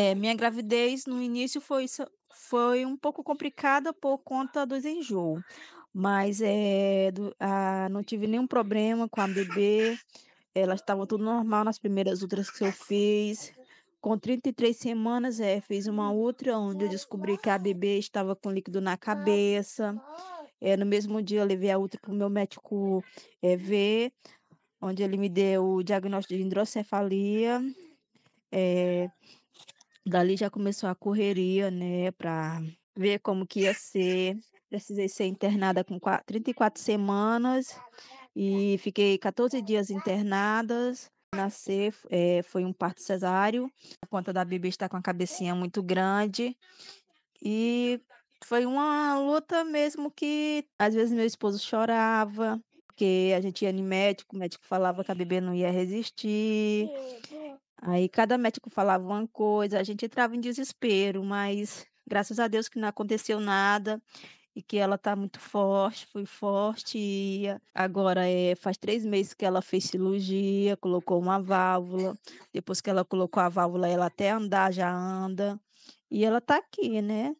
É, minha gravidez no início foi, foi um pouco complicada por conta dos enjoos, mas é, do, a, não tive nenhum problema com a bebê, elas estavam tudo normal nas primeiras ultras que eu fiz. Com 33 semanas, é, fiz uma ultra onde eu descobri que a bebê estava com líquido na cabeça. É, no mesmo dia, eu levei a ultra para o meu médico é, ver, onde ele me deu o diagnóstico de hidrocefalia. É, Dali já começou a correria, né, para ver como que ia ser. Precisei ser internada com 34 semanas e fiquei 14 dias internadas. Nascer é, foi um parto cesáreo, conta da bebê estar com a cabecinha muito grande. E foi uma luta mesmo que às vezes meu esposo chorava, porque a gente ia no médico, o médico falava que a bebê não ia resistir, Aí cada médico falava uma coisa, a gente entrava em desespero, mas graças a Deus que não aconteceu nada e que ela está muito forte, foi forte. E agora é, faz três meses que ela fez cirurgia, colocou uma válvula. Depois que ela colocou a válvula, ela até andar já anda. E ela está aqui, né?